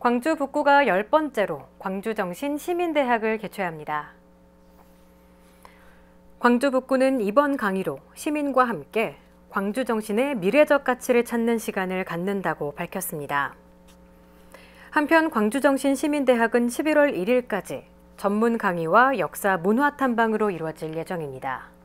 광주 북구가 열 번째로 광주정신시민대학을 개최합니다. 광주 북구는 이번 강의로 시민과 함께 광주 정신의 미래적 가치를 찾는 시간을 갖는다고 밝혔습니다. 한편 광주정신시민대학은 11월 1일까지 전문 강의와 역사 문화 탐방으로 이루어질 예정입니다.